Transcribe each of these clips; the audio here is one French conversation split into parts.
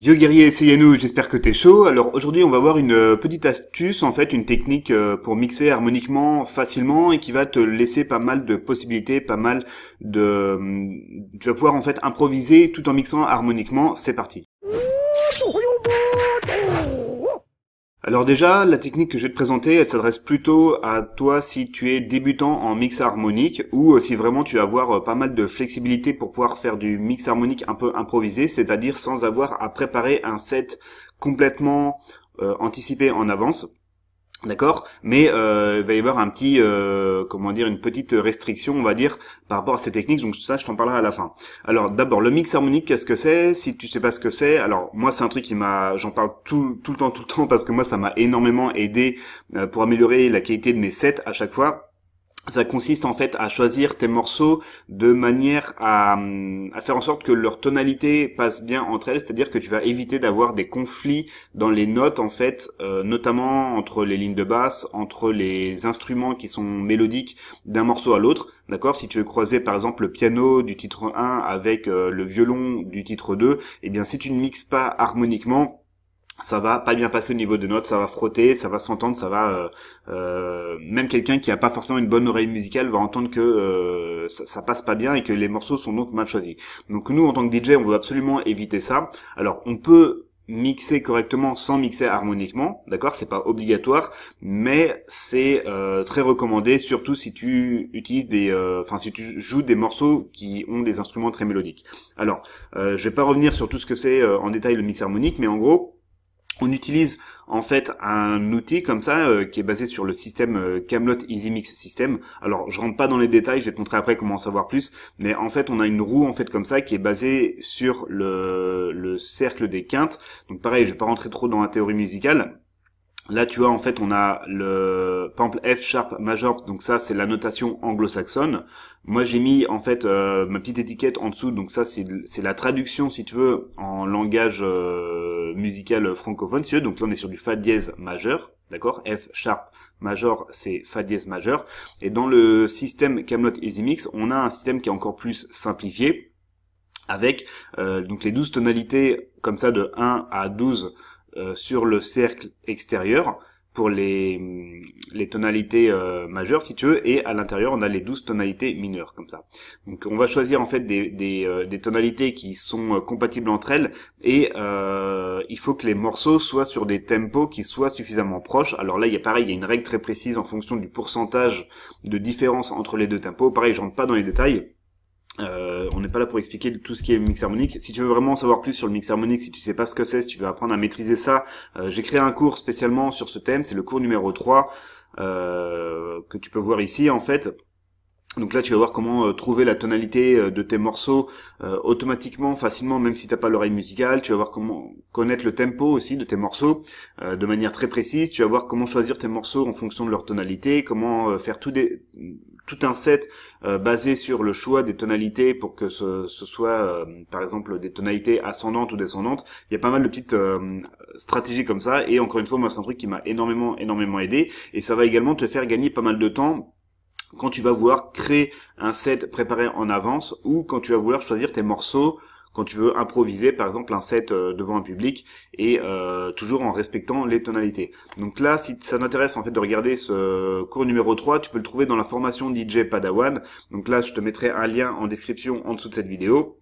Yo guerrier, essayez nous. j'espère que t'es chaud. Alors aujourd'hui on va voir une euh, petite astuce, en fait une technique euh, pour mixer harmoniquement facilement et qui va te laisser pas mal de possibilités, pas mal de... Hum, tu vas pouvoir en fait improviser tout en mixant harmoniquement, c'est parti Alors déjà, la technique que je vais te présenter, elle s'adresse plutôt à toi si tu es débutant en mix harmonique ou euh, si vraiment tu vas avoir euh, pas mal de flexibilité pour pouvoir faire du mix harmonique un peu improvisé, c'est-à-dire sans avoir à préparer un set complètement euh, anticipé en avance. D'accord, mais euh, il va y avoir un petit, euh, comment dire, une petite restriction, on va dire, par rapport à ces techniques. Donc ça, je t'en parlerai à la fin. Alors d'abord, le mix harmonique, qu'est-ce que c'est Si tu sais pas ce que c'est, alors moi, c'est un truc qui m'a, j'en parle tout, tout le temps, tout le temps, parce que moi, ça m'a énormément aidé euh, pour améliorer la qualité de mes sets à chaque fois ça consiste en fait à choisir tes morceaux de manière hum, à, faire en sorte que leur tonalité passe bien entre elles, c'est-à-dire que tu vas éviter d'avoir des conflits dans les notes en fait, euh, notamment entre les lignes de basse, entre les instruments qui sont mélodiques d'un morceau à l'autre. D'accord Si tu veux croiser par exemple le piano du titre 1 avec euh, le violon du titre 2, eh bien si tu ne mixes pas harmoniquement, ça va pas bien passer au niveau de notes, ça va frotter, ça va s'entendre, ça va euh, euh, même quelqu'un qui a pas forcément une bonne oreille musicale va entendre que euh, ça, ça, passe pas bien et que les morceaux sont donc mal choisis. Donc nous en tant que DJ, on veut absolument éviter ça. Alors on peut mixer correctement sans mixer harmoniquement, d'accord, c'est pas obligatoire, mais c'est très recommandé, surtout si tu utilises des, enfin si tu joues des morceaux qui ont des instruments très mélodiques. Alors, je vais pas revenir sur tout ce que c'est en détail le mix harmonique, mais en gros on utilise en fait un outil comme ça euh, qui est basé sur le système euh, Camelot Easy Mix System. Alors je rentre pas dans les détails, je vais te montrer après comment en savoir plus, mais en fait on a une roue en fait comme ça qui est basée sur le, cercle des quintes. Donc pareil, je vais pas rentrer trop dans la théorie musicale, Là, tu vois, en fait, on a le pample F sharp major, donc ça, c'est la notation anglo-saxonne. Moi, j'ai mis, en fait, euh, ma petite étiquette en dessous, donc ça, c'est la traduction, si tu veux, en langage musical francophone, donc là on est sur du fa dièse majeur, d'accord F sharp major, c'est fa dièse majeur. Et dans le système Camelot Easy Mix, on a un système qui est encore plus simplifié, avec euh, donc les 12 tonalités comme ça de 1 à 12 euh, sur le cercle extérieur, pour les, les tonalités euh, majeures, si tu veux, et à l'intérieur, on a les 12 tonalités mineures, comme ça. Donc, on va choisir, en fait, des, des, euh, tonalités qui sont euh, compatibles entre elles, et il faut que les morceaux soient sur des tempos qui soient suffisamment proches. Alors là, il y a pareil, il y a une règle très précise en fonction du pourcentage de différence entre les deux tempos. Pareil, je rentre pas dans les détails, euh, on n'est pas là pour expliquer tout ce qui est mix harmonique. Si tu veux vraiment en savoir plus sur le mix harmonique, si tu sais pas ce que c'est, si tu veux apprendre à maîtriser ça, euh, j'ai créé un cours spécialement sur ce thème, c'est le cours numéro 3 euh, que tu peux voir ici en fait. Donc là, tu vas voir comment trouver la tonalité de tes morceaux automatiquement, facilement, même si t'as pas l'oreille musicale. Tu vas voir comment connaître le tempo aussi de tes morceaux de manière très précise. Tu vas voir comment choisir tes morceaux en fonction de leur tonalité, comment faire tout des tout un set euh, basé sur le choix des tonalités pour que ce, soit euh, par exemple des tonalités ascendantes ou descendantes. Il y a pas mal de petites euh, stratégies comme ça et encore une fois moi c'est un truc qui m'a énormément énormément aidé et ça va également te faire gagner pas mal de temps quand tu vas vouloir créer un set préparé en avance ou quand tu vas vouloir choisir tes morceaux quand tu veux improviser par exemple un set euh, devant un public et euh, toujours en respectant les tonalités. Donc là, si ça t'intéresse en fait de regarder ce cours numéro 3, tu peux le trouver dans la formation DJ Padawan. Donc là, je te mettrai un lien en description en dessous de cette vidéo.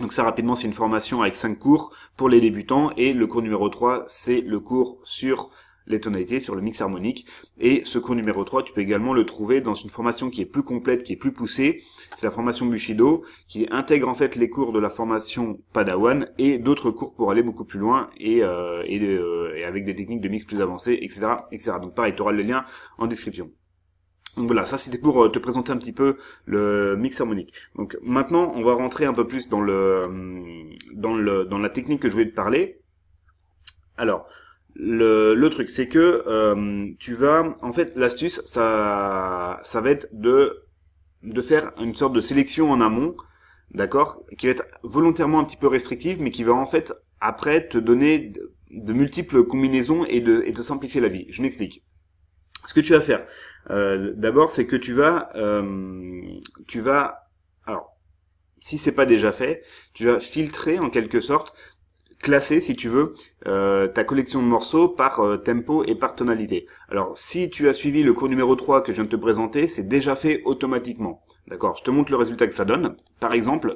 Donc ça rapidement, c'est une formation avec 5 cours pour les débutants et le cours numéro 3, c'est le cours sur les tonalités sur le mix harmonique. Et ce cours numéro 3, tu peux également le trouver dans une formation qui est plus complète, qui est plus poussée. C'est la formation Bushido, qui intègre en fait les cours de la formation Padawan et d'autres cours pour aller beaucoup plus loin et, euh, euh, avec des techniques de mix plus avancées, etc. etc. Donc pareil, tu auras le lien en description. Donc voilà, ça c'était pour euh, te présenter un petit peu le mix harmonique. Donc maintenant, on va rentrer un peu plus dans le dans le dans la technique que je voulais te parler. Alors, le, truc, c'est que euh, tu vas, en fait, l'astuce, ça, ça va être de de faire une sorte de sélection en amont, d'accord, qui va être volontairement un petit peu restrictive, mais qui va en fait après te donner de multiples combinaisons et de et te simplifier la vie. Je m'explique. Ce que tu vas faire, euh, d'abord, c'est que tu vas euh, tu vas alors si c'est pas déjà fait, tu vas filtrer en quelque sorte classer, si tu veux, euh, ta collection de morceaux par euh, tempo et par tonalité. Alors, si tu as suivi le cours numéro 3 que je viens de te présenter, c'est déjà fait automatiquement. D'accord Je te montre le résultat que ça donne. Par exemple,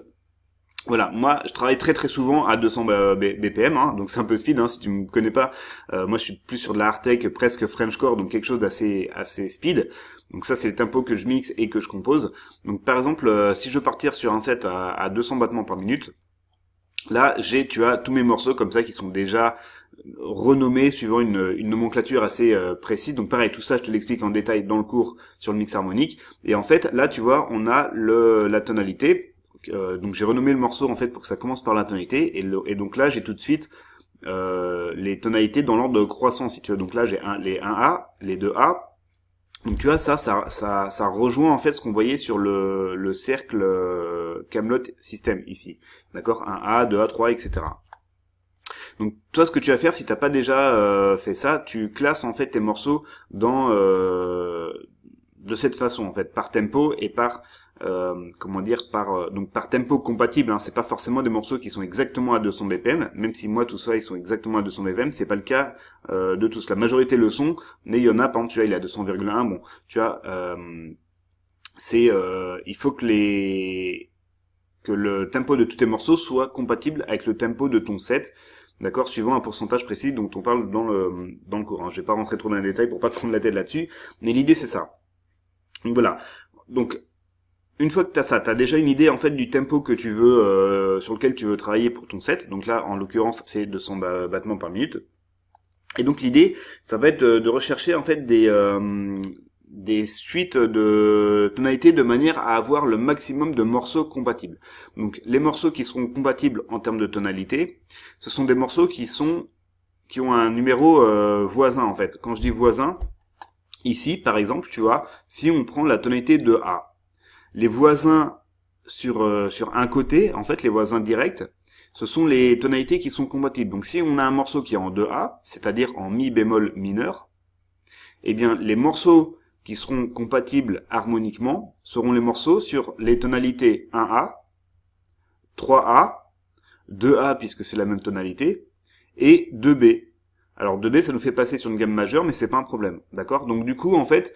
voilà, moi je travaille très très souvent à 200 BPM, bah, hein, donc c'est un peu speed. Hein, si tu me connais pas, euh, moi je suis plus sur de la tech presque Frenchcore, donc quelque chose d'assez assez speed. Donc ça c'est le tempo que je mixe et que je compose. Donc par exemple, si je veux partir sur un set à 200 battements par minute, Là, j'ai, tu as tous mes morceaux comme ça qui sont déjà euh, renommés suivant une, nomenclature assez euh, précise. Donc pareil, tout ça, je te l'explique en détail dans le cours sur le mix harmonique. Et en fait, là, tu vois, on a le, la tonalité. donc euh, j'ai renommé le morceau en fait pour que ça commence par la tonalité. Et, donc là, j'ai tout de suite les tonalités dans l'ordre croissant, si Donc là, j'ai les 1A, les 2A, donc tu vois ça, ça, ça, ça rejoint en fait ce qu'on voyait sur le, le cercle euh, Camelot System, ici, d'accord, un A, 2A, 3, etc. Donc toi, ce que tu vas faire, si tu t'as pas déjà euh, fait ça, tu classes en fait tes morceaux dans euh, de cette façon en fait, par tempo et par euh, comment dire, par euh, donc par tempo compatible. Hein. C'est pas forcément des morceaux qui sont exactement à 200 BPM, même si moi tout ça ils sont exactement à 200 BPM, c'est pas le cas euh, de tous. La majorité le sont, mais il y en a, par exemple, tu vois, il est à 200,1. Bon, tu vois, c'est il faut que les que le tempo de tous tes morceaux soit compatible avec le tempo de ton set d'accord, suivant un pourcentage précis dont on parle dans le, dans le cours. Hein. Je vais pas rentrer trop dans les détails pour pas te prendre la tête là-dessus, mais l'idée c'est ça. Donc voilà. Donc une fois que tu as ça, tu as déjà une idée en fait du tempo que tu veux euh, sur lequel tu veux travailler pour ton set. Donc là, en l'occurrence, c'est 200 battements par minute. Et donc l'idée, ça va être euh, de rechercher en fait des euh, des suites de tonalités de manière à avoir le maximum de morceaux compatibles. Donc les morceaux qui seront compatibles en termes de tonalité, ce sont des morceaux qui sont qui ont un numéro voisin en fait. Quand je dis voisin, ici par exemple, tu vois, si on prend la tonalité de A, les voisins sur, euh, sur un côté, en fait, les voisins directs, ce sont les tonalités qui sont compatibles. Donc si on a un morceau qui est en 2A, c'est-à-dire en mi bémol mineur, eh bien les morceaux qui seront compatibles harmoniquement seront les morceaux sur les tonalités 1A, 3A, 2A puisque c'est la même tonalité, et 2B. Alors 2B ça nous fait passer sur une gamme majeure mais c'est pas un problème, d'accord Donc du coup en fait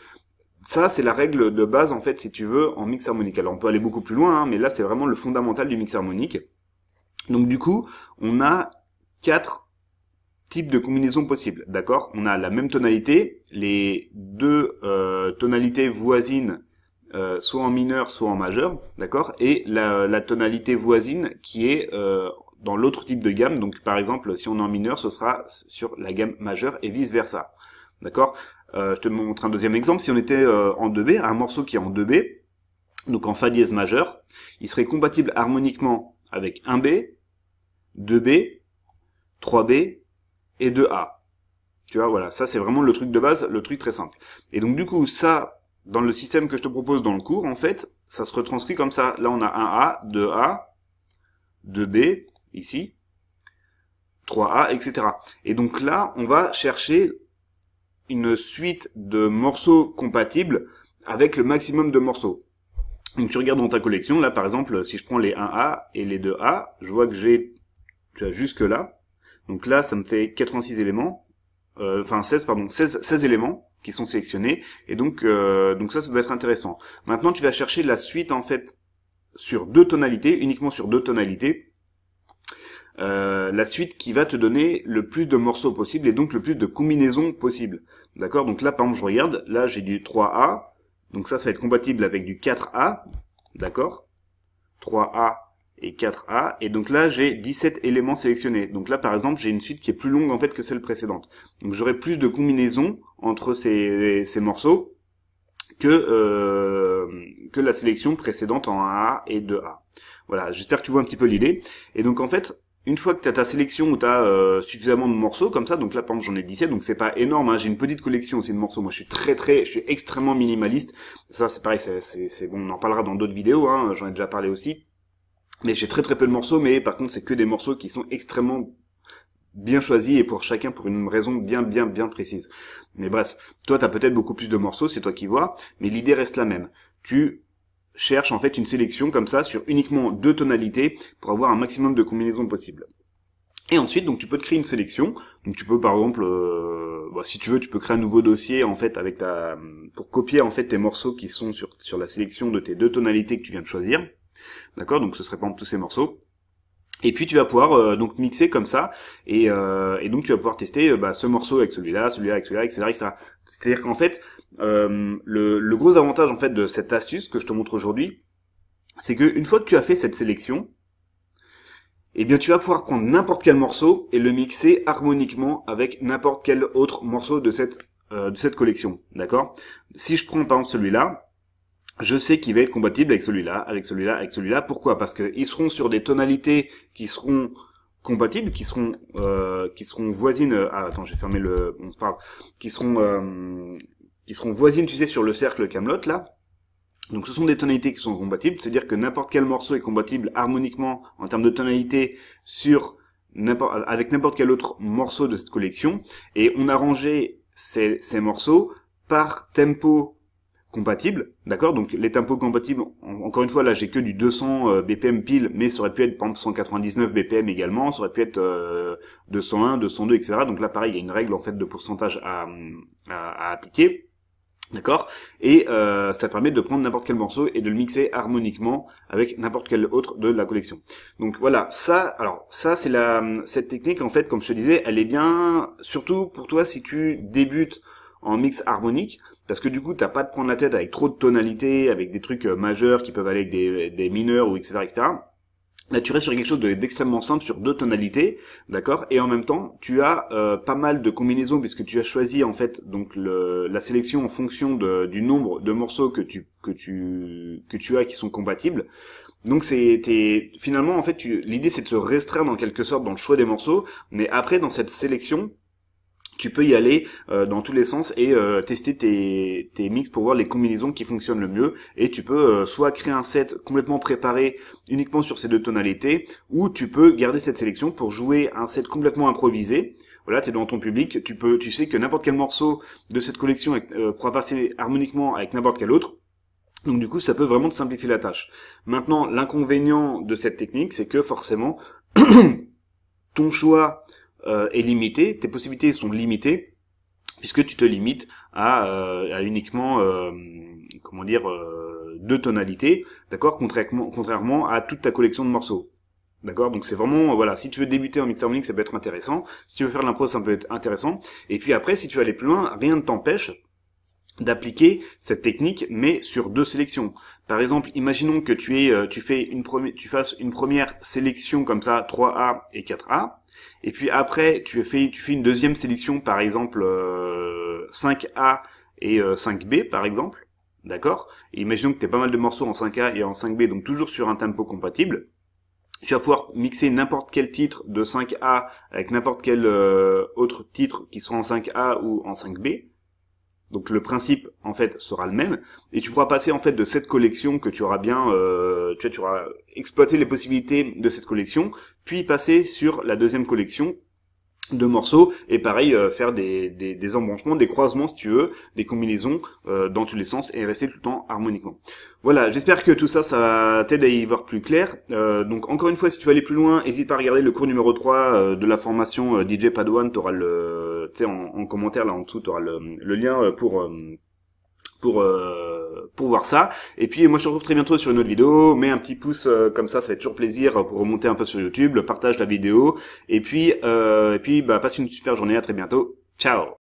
ça, c'est la règle de base, en fait, si tu veux, en mix harmonique. Alors, on peut aller beaucoup plus loin, hein, mais là, c'est vraiment le fondamental du mix harmonique. Donc, du coup, on a quatre types de combinaisons possibles, d'accord On a la même tonalité, les deux euh, tonalités voisines, euh, soit en mineur, soit en majeur, d'accord Et la, tonalité voisine qui est euh, dans l'autre type de gamme. Donc, par exemple, si on est en mineur, ce sera sur la gamme majeure et vice-versa. D'accord euh, Je te montre un deuxième exemple. Si on était euh, en 2B, un morceau qui est en 2B, donc en fa dièse majeur, il serait compatible harmoniquement avec 1B, 2B, 3B et 2A. Tu vois, voilà, ça c'est vraiment le truc de base, le truc très simple. Et donc du coup, ça, dans le système que je te propose dans le cours, en fait, ça se retranscrit comme ça. Là, on a 1A, 2A, 2B, ici, 3A, etc. Et donc là, on va chercher une suite de morceaux compatibles avec le maximum de morceaux. Donc tu regardes dans ta collection, là par exemple, si je prends les 1A et les 2A, je vois que j'ai jusque là. Donc là, ça me fait 86 éléments, euh, enfin 16 pardon, 16, 16 éléments qui sont sélectionnés. Et donc euh, donc ça, ça peut être intéressant. Maintenant, tu vas chercher la suite en fait sur deux tonalités, uniquement sur deux tonalités. Euh, la suite qui va te donner le plus de morceaux possible et donc le plus de combinaisons possibles. D'accord Donc là, par exemple, je regarde, là j'ai du 3A, donc ça, ça va être compatible avec du 4A, d'accord 3A et 4A, et donc là j'ai 17 éléments sélectionnés. Donc là, par exemple, j'ai une suite qui est plus longue en fait que celle précédente. Donc j'aurai plus de combinaisons entre ces, ces morceaux que, euh, que la sélection précédente en 1A et 2A. Voilà, j'espère que tu vois un petit peu l'idée. Et donc en fait, une fois que tu as ta sélection où tu as euh, suffisamment de morceaux comme ça, donc là par exemple j'en ai 17, donc c'est pas énorme, hein. j'ai une petite collection aussi de morceaux, moi je suis très très, je suis extrêmement minimaliste, ça c'est pareil, c'est bon, on en parlera dans d'autres vidéos, hein. j'en ai déjà parlé aussi, mais j'ai très très peu de morceaux, mais par contre c'est que des morceaux qui sont extrêmement bien choisis et pour chacun pour une raison bien bien bien précise. Mais bref, toi t'as peut-être beaucoup plus de morceaux, c'est toi qui vois, mais l'idée reste la même. Tu cherche en fait une sélection comme ça sur uniquement deux tonalités pour avoir un maximum de combinaisons possibles. Et ensuite, donc tu peux te créer une sélection. Donc tu peux par exemple, euh, bah, si tu veux, tu peux créer un nouveau dossier en fait avec ta pour copier en fait tes morceaux qui sont sur sur la sélection de tes deux tonalités que tu viens de choisir. D'accord Donc ce serait par exemple tous ces morceaux. Et puis tu vas pouvoir euh, donc mixer comme ça, et, euh, et donc tu vas pouvoir tester euh, bah, ce morceau avec celui-là, celui-là avec celui-là, etc., C'est-à-dire qu'en fait, euh, le, le, gros avantage en fait de cette astuce que je te montre aujourd'hui, c'est que une fois que tu as fait cette sélection, eh bien tu vas pouvoir prendre n'importe quel morceau et le mixer harmoniquement avec n'importe quel autre morceau de cette de cette collection, d'accord Si je prends par exemple celui-là, je sais qu'il va être compatible avec celui-là, avec celui-là, avec celui-là. Pourquoi Parce qu'ils seront sur des tonalités qui seront compatibles, qui seront euh, qui seront voisines. Euh, ah, attends, j'ai fermé le. On se parle. Qui seront euh, qui seront voisines, tu sais, sur le cercle Camelot là. Donc ce sont des tonalités qui sont compatibles, c'est-à-dire que n'importe quel morceau est compatible harmoniquement en termes de tonalité sur avec n'importe quel autre morceau de cette collection, et on a rangé ces morceaux par tempo compatible, d'accord Donc les tempos compatibles, encore une fois là j'ai que du 200 euh, BPM pile, mais ça aurait pu être par exemple 199 BPM également, ça aurait pu être 201, 202, etc. Donc là pareil, il y a une règle en fait de pourcentage à, appliquer. D'accord Et euh, ça permet de prendre n'importe quel morceau et de le mixer harmoniquement avec n'importe quel autre de la collection. Donc voilà, ça, alors ça c'est la cette technique en fait, comme je te disais, elle est bien surtout pour toi si tu débutes en mix harmonique. Parce que du coup, t'as pas de prendre la tête avec trop de tonalités, avec des trucs euh, majeurs qui peuvent aller avec des, mineurs ou etc. etc. Là, tu restes sur quelque chose d'extrêmement simple, sur deux tonalités, d'accord Et en même temps, tu as euh, pas mal de combinaisons, puisque tu as choisi, en fait, donc la sélection en fonction du nombre de morceaux que tu, que, tu, que tu as qui sont compatibles. Donc c'est finalement en fait l'idée c'est de se restreindre en quelque sorte dans le choix des morceaux, mais après dans cette sélection tu peux y aller euh, dans tous les sens et euh, tester tes, tes mix pour voir les combinaisons qui fonctionnent le mieux. Et tu peux euh, soit créer un set complètement préparé uniquement sur ces deux tonalités, ou tu peux garder cette sélection pour jouer un set complètement improvisé. Voilà, tu es dans ton public, tu peux, tu sais que n'importe quel morceau de cette collection pourra passer harmoniquement avec n'importe quel autre. Donc du coup, ça peut vraiment te simplifier la tâche. Maintenant, l'inconvénient de cette technique, c'est que forcément, ton choix euh, est limité, tes possibilités sont limitées puisque tu te limites à, euh, uniquement euh, comment dire deux tonalités, d'accord, contrairement, à toute ta collection de morceaux. D'accord Donc c'est vraiment, voilà, si tu veux débuter en mixer ça peut être intéressant. Si tu veux faire de l'impro, ça peut être intéressant. Et puis après, si tu veux aller plus loin, rien ne t'empêche d'appliquer cette technique, mais sur deux sélections. Par exemple, imaginons que tu, euh, tu, fasses une première sélection comme ça, 3A et 4A, et puis après tu fais, une deuxième sélection, par exemple 5A euh, et 5B, euh, par exemple, d'accord Imaginons que tu as pas mal de morceaux en 5A et en 5B, donc toujours sur un tempo compatible. Tu vas pouvoir mixer n'importe quel titre de 5A avec n'importe quel autre titre qui sera en 5A ou en 5B. Donc le principe en fait sera le même et tu pourras passer en fait de cette collection que tu auras bien euh, tu vois, tu auras exploité les possibilités de cette collection puis passer sur la deuxième collection de morceaux et pareil euh, faire des, des, des, embranchements, des croisements si tu veux, des combinaisons euh, dans tous les sens et rester tout le temps harmoniquement. Voilà, j'espère que tout ça, ça t'aide à y voir plus clair. Euh, donc encore une fois, si tu veux aller plus loin, hésite pas à regarder le cours numéro 3 de la formation DJ Padawan, t'auras le, tu en, commentaire là en dessous, t'auras le, le lien pour pour pour voir ça. Et puis moi je te retrouve très bientôt sur une autre vidéo. Mets un petit pouce euh, comme ça, ça fait toujours plaisir euh, pour remonter un peu sur YouTube. partage la vidéo. Et puis euh, et puis bah passe une super journée. À très bientôt. Ciao.